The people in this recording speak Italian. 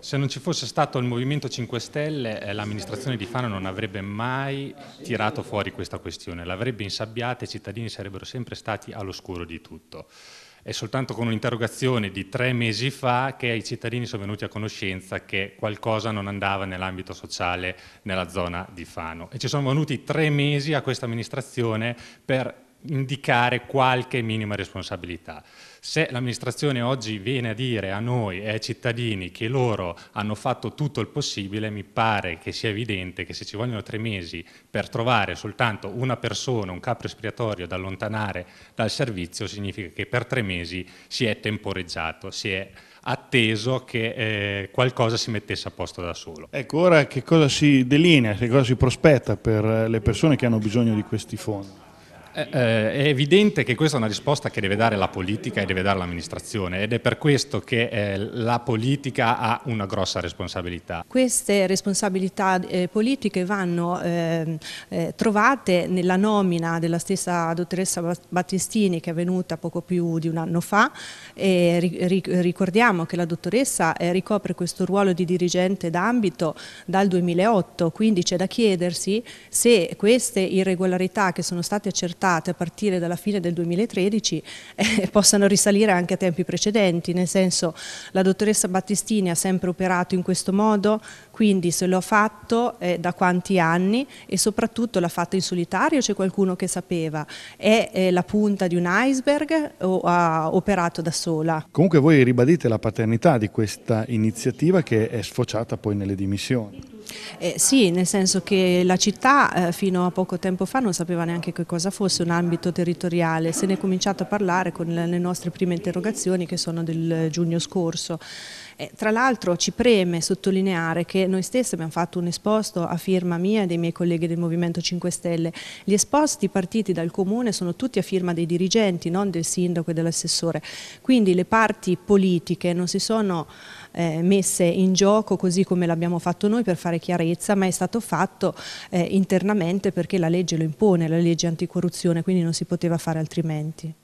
Se non ci fosse stato il Movimento 5 Stelle, eh, l'amministrazione di Fano non avrebbe mai tirato fuori questa questione, l'avrebbe insabbiata e i cittadini sarebbero sempre stati all'oscuro di tutto. È soltanto con un'interrogazione di tre mesi fa che i cittadini sono venuti a conoscenza che qualcosa non andava nell'ambito sociale nella zona di Fano. E ci sono venuti tre mesi a questa amministrazione per indicare qualche minima responsabilità. Se l'amministrazione oggi viene a dire a noi e eh, ai cittadini che loro hanno fatto tutto il possibile, mi pare che sia evidente che se ci vogliono tre mesi per trovare soltanto una persona, un capo espiatorio da allontanare dal servizio, significa che per tre mesi si è temporeggiato, si è atteso che eh, qualcosa si mettesse a posto da solo. Ecco, ora che cosa si delinea, che cosa si prospetta per le persone che hanno bisogno di questi fondi? Eh, eh, è evidente che questa è una risposta che deve dare la politica e deve dare l'amministrazione ed è per questo che eh, la politica ha una grossa responsabilità. Queste responsabilità politiche vanno ehm, trovate nella nomina della stessa dottoressa Battistini che è venuta poco più di un anno fa e ricordiamo che la dottoressa ricopre questo ruolo di dirigente d'ambito dal 2008, quindi c'è da chiedersi se queste irregolarità che sono state accertate state a partire dalla fine del 2013 eh, possano risalire anche a tempi precedenti, nel senso la dottoressa Battistini ha sempre operato in questo modo, quindi se lo ha fatto eh, da quanti anni e soprattutto l'ha fatta in solitario, c'è qualcuno che sapeva, è eh, la punta di un iceberg o ha operato da sola? Comunque voi ribadite la paternità di questa iniziativa che è sfociata poi nelle dimissioni. Eh, sì, nel senso che la città eh, fino a poco tempo fa non sapeva neanche che cosa fosse un ambito territoriale, se ne è cominciato a parlare con le nostre prime interrogazioni che sono del giugno scorso. Eh, tra l'altro ci preme sottolineare che noi stessi abbiamo fatto un esposto a firma mia e dei miei colleghi del Movimento 5 Stelle. Gli esposti partiti dal Comune sono tutti a firma dei dirigenti, non del sindaco e dell'assessore. Quindi le parti politiche non si sono eh, messe in gioco così come l'abbiamo fatto noi per fare chiarezza, ma è stato fatto eh, internamente perché la legge lo impone, la legge anticorruzione, quindi non si poteva fare altrimenti.